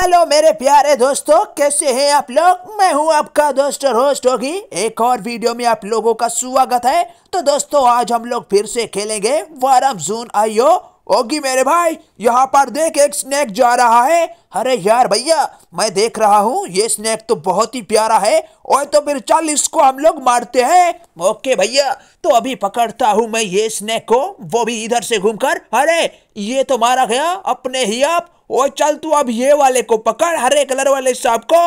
Hello मेरे प्यारे दोस्तों कैसे हैं आप लोग मैं हूं आपका दोस्त होस्ट होगी एक और वीडियो में आप लोगों का स्वागत है तो दोस्तों आज हम लोग फिर से खेलेंगे वारम जून आइयो होगी मेरे भाई यहाँ पर देख एक स्नेक जा रहा है अरे यार भैया मैं देख रहा हूँ ये स्नैक तो बहुत ही प्यारा है और तो फिर चल इसको हम लोग मारते हैं ओके भैया तो अभी पकड़ता हूँ मैं ये स्नैक को वो भी इधर से घूमकर अरे ये तो मारा गया अपने ही आप ओ चल तू अब ये वाले को पकड़ हरे कलर वाले सांप को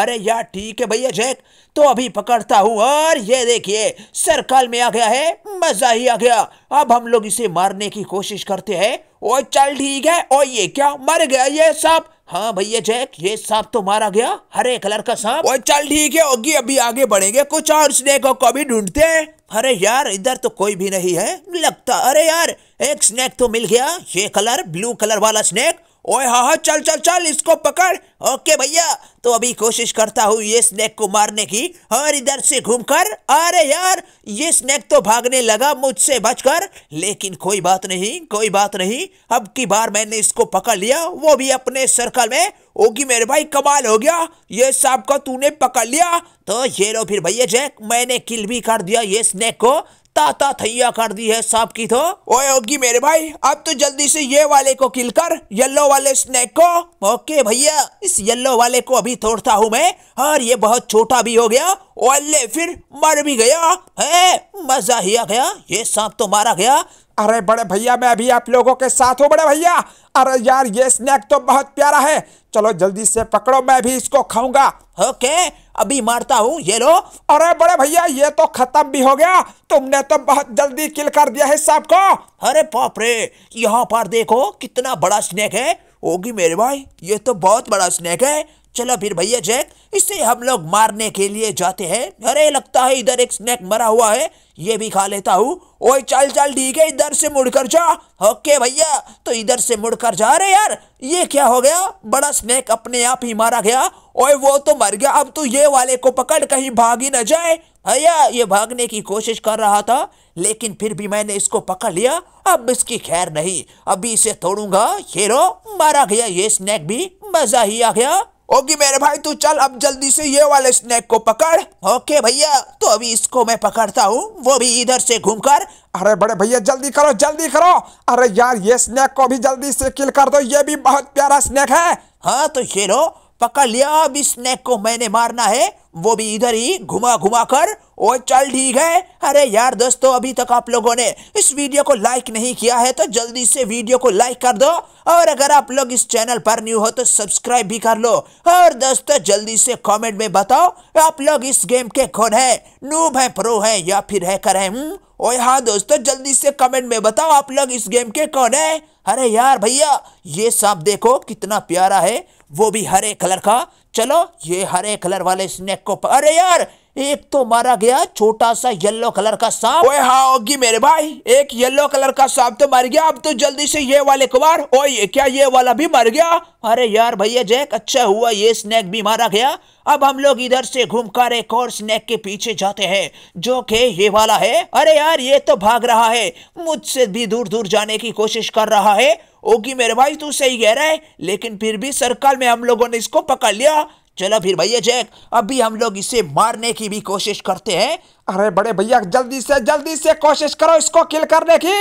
अरे यार ठीक है भैया जैक तो अभी पकड़ता हूँ और ये देखिए सर्कल में आ गया है मजा ही आ गया अब हम लोग इसे मारने की कोशिश करते हैं ओ चल ठीक है और ये क्या मर गया ये सब हाँ भैया जैक ये सांप तो मारा गया हरे कलर का सांप और चल ठीक है ओगी अभी आगे बढ़ेंगे कुछ और स्नेक को भी ढूंढते हैं अरे यार इधर तो कोई भी नहीं है लगता अरे यार एक स्नेक तो मिल गया ये कलर ब्लू कलर वाला स्नेक ओए हाँ हाँ चल चल चल इसको पकड़ ओके भैया तो अभी कोशिश करता हूँ ये स्नेक को मारने की और इधर से घूमकर अरे यार ये स्नेक तो भागने लगा मुझसे बचकर लेकिन कोई बात नहीं कोई बात नहीं अब की बार मैंने इसको पकड़ लिया वो भी अपने सर्कल में होगी मेरे भाई कमाल हो गया ये सांप का तूने पकड़ लिया तो ये लो फिर भैया जैक मैंने किल भी कर दिया ये स्नेक को ताता थैया कर दी है सांप की तो ओए होगी मेरे भाई अब तो जल्दी से ये वाले को किल कर येलो वाले स्नेक को ओके भैया इस येलो वाले को अभी तोड़ता हूँ मैं और ये बहुत छोटा भी हो गया ओले फिर मर भी गया है मजा ही आ गया ये सांप तो मारा गया अरे बड़े भैया मैं अभी आप लोगों के साथ हूँ बड़े भैया अरे यार ये स्नैक तो बहुत प्यारा है चलो जल्दी से पकड़ो मैं भी इसको खाऊंगा ओके अभी मारता हूँ ये लो अरे बड़े भैया ये तो खत्म भी हो गया तुमने तो बहुत जल्दी किल कर दिया है सांप को अरे पापरे रे यहाँ पर देखो कितना बड़ा स्नेक है होगी मेरे भाई ये तो बहुत बड़ा स्नेक है चलो फिर भैया जैक इसे हम लोग मारने के लिए जाते हैं अरे लगता है इधर एक स्नैक मरा हुआ है ये भी खा लेता हूँ ओए चल चल ठीक है इधर से मुड़कर जा ओके भैया तो इधर से मुड़कर जा रहे यार ये क्या हो गया बड़ा स्नैक अपने आप ही मारा गया ओए वो तो मर गया अब तो ये वाले को पकड़ कहीं भाग ही ना जाए भैया ये भागने की कोशिश कर रहा था लेकिन फिर भी मैंने इसको पकड़ लिया अब इसकी खैर नहीं अभी इसे तोड़ूंगा हेरो मारा गया ये स्नैक भी मजा ही आ गया ओके मेरे भाई तू चल अब जल्दी से ये वाले स्नैक को पकड़ ओके भैया तो अभी इसको मैं पकड़ता हूँ वो भी इधर से घूमकर अरे बड़े भैया जल्दी करो जल्दी करो अरे यार ये स्नैक को भी जल्दी से किल कर दो ये भी बहुत प्यारा स्नैक है हाँ तो ये लो पकड़ लिया अब इस नेक को मैंने मारना है वो भी इधर ही घुमा घुमा कर ओ चल ठीक है अरे यार दोस्तों अभी तक आप लोगों ने इस वीडियो को लाइक नहीं किया है तो जल्दी से वीडियो को लाइक कर दो और अगर आप लोग इस चैनल पर न्यू हो तो सब्सक्राइब भी कर लो और दोस्तों जल्दी से कमेंट में बताओ आप लोग इस गेम के कौन है नूब है प्रो है या फिर हैकर है करें? और हाँ दोस्तों जल्दी से कमेंट में बताओ आप लोग इस गेम के कौन है अरे यार भैया ये सांप देखो कितना प्यारा है वो भी हरे कलर का चलो ये हरे कलर वाले स्नेक को अरे यार एक तो मारा गया छोटा सा येलो कलर का सांप ओए हाँ होगी मेरे भाई एक येलो कलर का सांप तो मर गया अब तो जल्दी से ये वाले कुमार ओए ये क्या ये वाला भी मर गया अरे यार भैया जैक अच्छा हुआ ये स्नैक भी मारा गया अब हम लोग इधर से घूमकर एक और स्नैक के पीछे जाते हैं जो के ये वाला है अरे यार ये तो भाग रहा है मुझसे भी दूर दूर जाने की कोशिश कर रहा है ओगी मेरे भाई तू सही कह रहा है लेकिन फिर भी सर्कल में हम लोगों ने इसको पकड़ लिया चलो फिर भैया जैक अभी हम लोग इसे मारने की भी कोशिश करते हैं अरे बड़े भैया जल्दी से जल्दी से कोशिश करो इसको किल करने की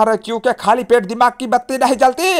अरे क्योंकि खाली पेट दिमाग की बत्ती नहीं जलती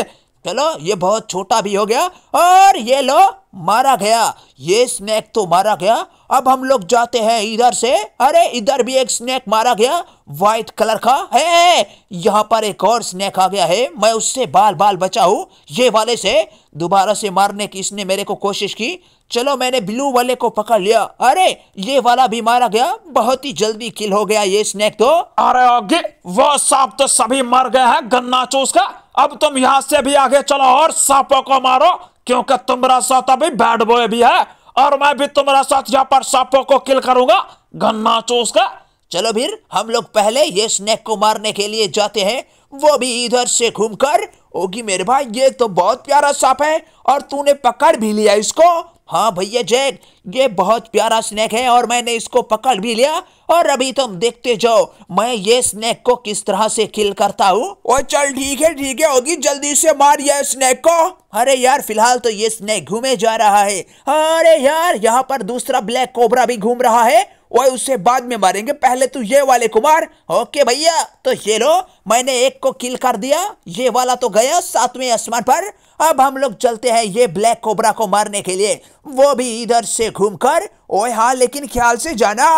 चलो ये बहुत छोटा भी हो गया और ये लो मारा गया ये स्नैक तो मारा गया अब हम लोग जाते हैं इधर से अरे इधर भी एक स्नैक मारा गया व्हाइट कलर का है यहाँ पर एक और स्नैक आ गया है मैं उससे बाल बाल बचा हूँ ये वाले से दोबारा से मारने की इसने मेरे को कोशिश की चलो मैंने ब्लू वाले को पकड़ लिया अरे ये वाला भी मारा गया बहुत ही जल्दी किल हो गया ये स्नैक तो अरे आगे वो सांप तो सभी मर गए हैं गन्ना चूस का अब तुम यहाँ से भी आगे चलो और सांपों को मारो क्योंकि तुम्हारा साथ अभी बैड बॉय भी है और मैं भी तुम्हारा साथ यहाँ पर सांपों को किल करूंगा गन्ना चूस का चलो फिर हम लोग पहले ये स्नेक को मारने के लिए जाते हैं वो भी इधर से घूमकर ओगी मेरे भाई ये तो बहुत प्यारा सांप है और तूने पकड़ भी लिया इसको हाँ भैया जैक ये बहुत प्यारा स्नैक है और मैंने इसको पकड़ भी लिया और अभी तुम देखते जाओ मैं ये स्नैक को किस तरह से किल करता हूँ और चल ठीक है ठीक है होगी जल्दी से मार ये स्नैक को अरे यार फिलहाल तो ये स्नैक घूमे जा रहा है अरे यार यहाँ पर दूसरा ब्लैक कोबरा भी घूम रहा है वह उसे बाद में मारेंगे पहले तू तो ये वाले को मार ओके भैया तो ये लो मैंने एक को किल कर दिया ये वाला तो गया सातवें आसमान पर अब हम लोग चलते हैं ये ब्लैक कोबरा को मारने के लिए वो भी इधर से घूमकर ओए हाँ लेकिन ख्याल से जाना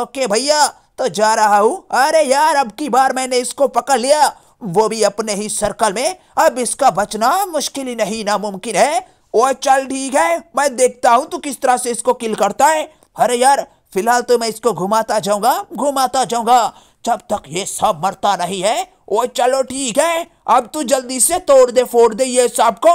ओके भैया तो जा रहा हूँ अरे यार अब की बार मैंने इसको पकड़ लिया वो भी अपने ही सर्कल में अब इसका बचना मुश्किल ही नहीं नामुमकिन है ओ चल ठीक है मैं देखता हूँ तू किस तरह से इसको किल करता है अरे यार फिलहाल तो मैं इसको घुमाता जाऊंगा घुमाता जाऊंगा जब तक ये सब मरता नहीं है ओ चलो ठीक है अब तू जल्दी से तोड़ दे फोड़ दे ये सब को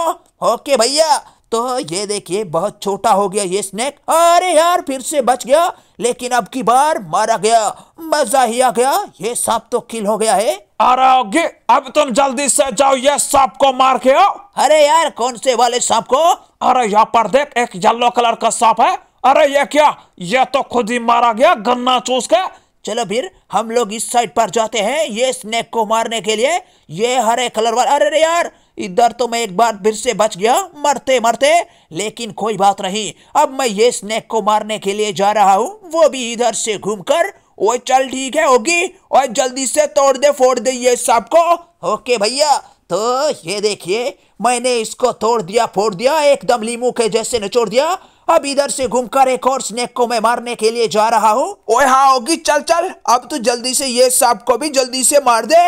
ओके भैया तो ये देखिए बहुत छोटा हो गया ये स्नेक अरे यार फिर से बच गया लेकिन अब की बार मारा गया मजा ही आ गया ये सांप तो किल हो गया है आरोग्य अब तुम जल्दी से जाओ ये सांप को मार के आओ अरे यार कौन से वाले सांप को अरे यहाँ पर देख एक येलो कलर का सांप है अरे ये क्या ये तो खुद ही मारा गया गन्ना चूस के चलो फिर हम लोग इस साइड पर जाते हैं ये स्नेक को मारने के लिए ये हरे कलर वाला अरे रे यार इधर तो मैं एक बार फिर से बच गया मरते मरते लेकिन कोई बात नहीं अब मैं ये स्नेक को मारने के लिए जा रहा हूँ वो भी इधर से घूमकर ओ चल ठीक है होगी और जल्दी से तोड़ दे फोड़ दे ये सबको ओके भैया तो ये देखिए मैंने इसको तोड़ दिया फोड़ दिया एकदम लीमू के जैसे निचोड़ दिया अब इधर से घूमकर एक और स्नेक को मैं मारने के लिए जा रहा हूँ ओए हाँ होगी चल चल अब तू जल्दी से ये सांप को भी जल्दी से मार दे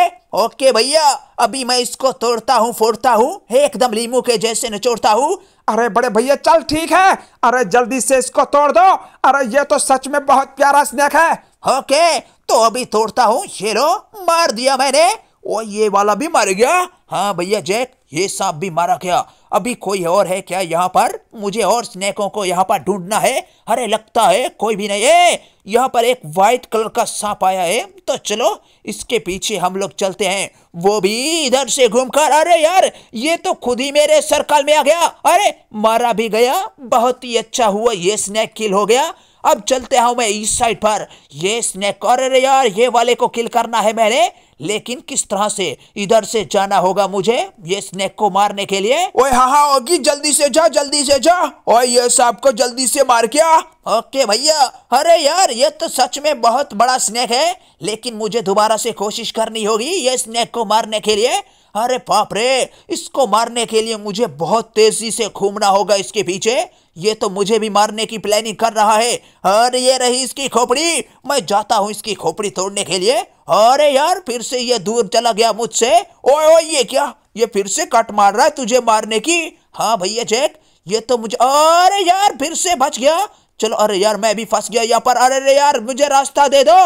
ओके भैया अभी मैं इसको तोड़ता हूँ फोड़ता हूँ एकदम लीमू के जैसे छोड़ता हूँ अरे बड़े भैया चल ठीक है अरे जल्दी से इसको तोड़ दो अरे ये तो सच में बहुत प्यारा स्नेक है ओके तो अभी तोड़ता हूँ शेरो मार दिया मैंने ओ ये वाला भी मर गया हाँ भैया जैक ये सांप भी मारा गया अभी कोई और है क्या यहाँ पर मुझे और स्नेकों को यहाँ पर ढूंढना है अरे लगता है कोई भी नहीं है यहाँ पर एक वाइट कलर का सांप आया है तो चलो इसके पीछे हम लोग चलते हैं वो भी इधर से घूमकर अरे यार ये तो खुद ही मेरे सर्कल में आ गया अरे मारा भी गया बहुत ही अच्छा हुआ ये स्नैक किल हो गया अब चलते हूँ मैं इस साइड पर ये स्नैक अरे यार ये वाले को किल करना है मैंने लेकिन किस तरह से इधर से जाना होगा मुझे ये स्नेक को मारने के लिए ओए हाँ हाँ होगी जल्दी से जा जल्दी से जा और ये सांप को जल्दी से मार क्या ओके भैया अरे यार ये तो सच में बहुत बड़ा स्नेक है लेकिन मुझे दोबारा से कोशिश करनी होगी ये स्नेक को मारने के लिए अरे पाप रे इसको मारने के लिए मुझे बहुत तेजी से घूमना होगा इसके पीछे ये तो मुझे भी मारने की प्लानिंग कर रहा है और ये रही इसकी खोपड़ी मैं जाता हूँ इसकी खोपड़ी तोड़ने के लिए अरे यार फिर से ये दूर चला गया मुझसे ओए ओए ये क्या ये फिर से कट मार रहा है तुझे मारने की हाँ भैया जैक ये तो मुझे अरे यार फिर से बच गया चलो अरे यार मैं भी फंस गया यहाँ पर अरे अरे यार मुझे रास्ता दे दो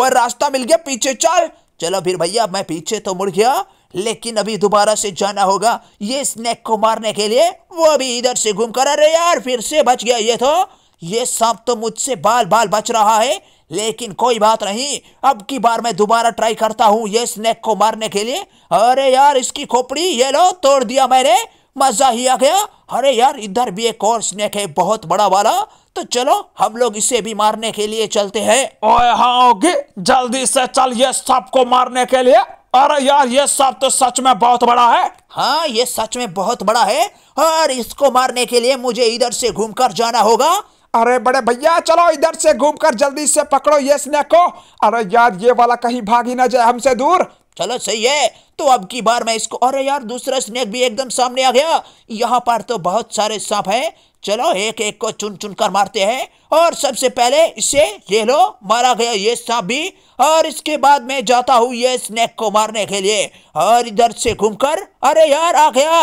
और रास्ता मिल गया पीछे चल चलो फिर भैया मैं पीछे तो मुड़ गया लेकिन अभी दोबारा से जाना होगा ये स्नेक को मारने के लिए वो भी इधर से घूम कर अरे यार फिर से बच गया ये तो ये सांप तो मुझसे बाल बाल बच रहा है लेकिन कोई बात नहीं अब की बार मैं दोबारा ट्राई करता हूँ ये स्नेक को मारने के लिए अरे यार इसकी खोपड़ी ये लो तोड़ दिया मैंने मजा ही आ गया अरे यार इधर भी एक और स्नेक है बहुत बड़ा वाला तो चलो हम लोग इसे भी मारने के लिए चलते हैं ओए हाँ जल्दी से चल ये सांप को मारने के लिए अरे यार ये सब तो सच में बहुत बड़ा है हाँ ये सच में बहुत बड़ा है और इसको मारने के लिए मुझे इधर से घूमकर जाना होगा अरे बड़े भैया चलो इधर से घूमकर जल्दी से पकड़ो ये स्नेक को अरे यार ये वाला कहीं भागी ना जाए हमसे दूर चलो सही है तो अब की बार मैं इसको अरे यार दूसरा स्नेक भी एकदम सामने आ गया यहाँ पर तो बहुत सारे सांप हैं चलो एक एक को चुन चुन कर मारते हैं और सबसे पहले इसे ले लो मारा गया ये सांप भी और इसके बाद मैं जाता हूँ ये स्नेक को मारने के लिए और इधर से घूमकर अरे यार आ गया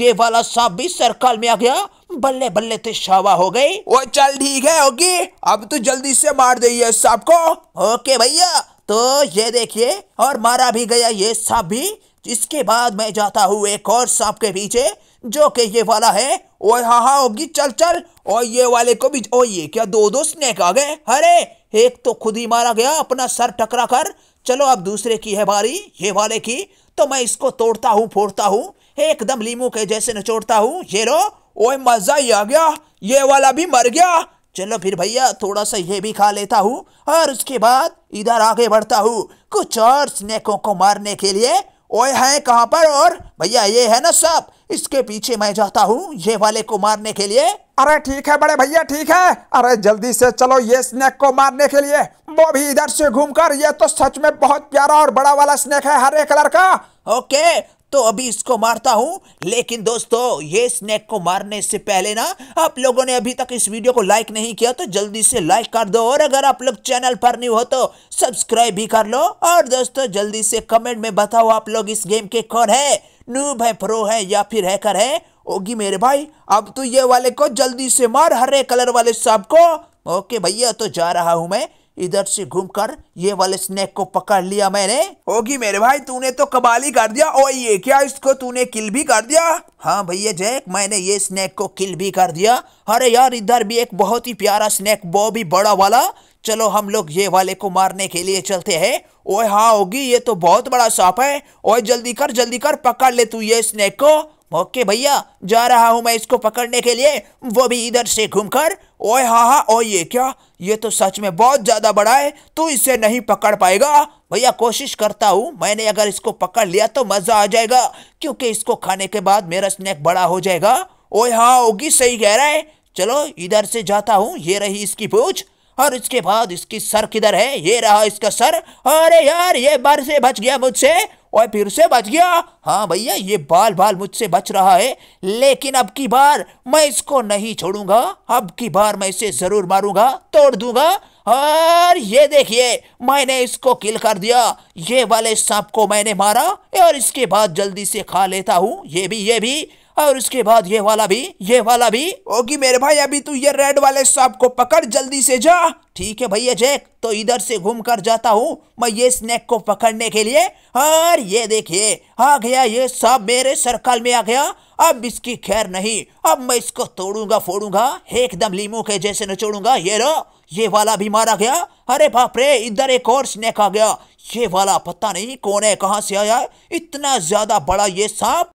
ये वाला सांप भी सर्कल में आ गया बल्ले बल्ले ते शावा हो गई वो चल ठीक है ओके अब तो जल्दी से मार दे ये सांप को ओके भैया तो ये देखिए और मारा भी गया ये सांप भी इसके बाद मैं जाता हूँ एक और सांप के पीछे जो कि ये वाला है और हाँ हाँ होगी चल चल और ये वाले को भी और ये क्या दो दो स्नेक आ गए अरे एक तो खुद ही मारा गया अपना सर टकरा कर चलो अब दूसरे की है बारी ये वाले की तो मैं इसको तोड़ता हूँ फोड़ता हूँ एकदम लीमू के जैसे निचोड़ता हूँ ये रो ओए मज़ा ही आ गया ये वाला भी मर गया चलो फिर भैया थोड़ा सा ये भी खा लेता हूँ और उसके बाद इधर आगे बढ़ता हूँ कुछ और स्नेकों को मारने के लिए ओए है कहाँ पर और भैया ये है ना सब इसके पीछे मैं जाता हूँ ये वाले को मारने के लिए अरे ठीक है बड़े भैया ठीक है अरे जल्दी से चलो ये स्नेक को मारने के लिए वो भी इधर से घूमकर ये तो सच में बहुत प्यारा और बड़ा वाला स्नेक है हरे कलर का ओके तो अभी इसको मारता हूं लेकिन दोस्तों ये स्नेक को मारने से पहले ना आप लोगों ने अभी तक इस वीडियो को लाइक नहीं किया तो जल्दी से लाइक कर दो और अगर आप लोग चैनल पर नहीं हो तो सब्सक्राइब भी कर लो और दोस्तों जल्दी से कमेंट में बताओ आप लोग इस गेम के कौन है नूब है प्रो है या फिर हैकर है ओगी मेरे भाई अब तो ये वाले को जल्दी से मार हरे कलर वाले साहब को ओके भैया तो जा रहा हूं मैं इधर से घूमकर ये वाले स्नेक को पकड़ लिया मैंने होगी मेरे भाई तूने तो कबाल ही कर दिया ओ ये क्या इसको तूने किल भी कर दिया हाँ भैया जैक मैंने ये स्नेक को किल भी कर दिया अरे यार इधर भी एक बहुत ही प्यारा स्नेक वो भी बड़ा वाला चलो हम लोग ये वाले को मारने के लिए चलते हैं ओए हाँ होगी ये तो बहुत बड़ा सांप है ओए जल्दी कर जल्दी कर पकड़ ले तू ये स्नेक को ओके भैया जा रहा हूँ मैं इसको पकड़ने के लिए वो भी इधर से घूमकर ओए हा हा ओ ये क्या ये तो सच में बहुत ज़्यादा बड़ा है तू इसे नहीं पकड़ पाएगा भैया कोशिश करता हूँ मैंने अगर इसको पकड़ लिया तो मज़ा आ जाएगा क्योंकि इसको खाने के बाद मेरा स्नैक बड़ा हो जाएगा ओए हाँ होगी सही कह रहा है चलो इधर से जाता हूँ ये रही इसकी पूछ और इसके बाद इसकी सर किधर है ये रहा इसका सर अरे यार ये बार से बच गया मुझसे और फिर से बच गया हाँ भैया ये बाल बाल मुझसे बच रहा है लेकिन अब की बार मैं इसको नहीं छोड़ूंगा अब की बार मैं इसे जरूर मारूंगा तोड़ दूंगा और ये देखिए मैंने इसको किल कर दिया ये वाले सांप को मैंने मारा और इसके बाद जल्दी से खा लेता हूँ ये भी ये भी और उसके बाद ये वाला भी ये वाला भी होगी मेरे भाई अभी तू ये रेड वाले सांप को पकड़ जल्दी से जा ठीक है भैया जैक तो इधर से घूम कर जाता हूँ मैं ये स्नैक को पकड़ने के लिए और ये देखिए आ गया ये सब मेरे सर्कल में आ गया अब इसकी खैर नहीं अब मैं इसको तोड़ूंगा फोड़ूंगा एकदम लीमू के जैसे नचोड़ूंगा ये रो ये वाला भी मारा गया अरे बाप रे इधर एक और स्नैक आ गया ये वाला पता नहीं कौन है कहाँ से आया इतना ज्यादा बड़ा ये सांप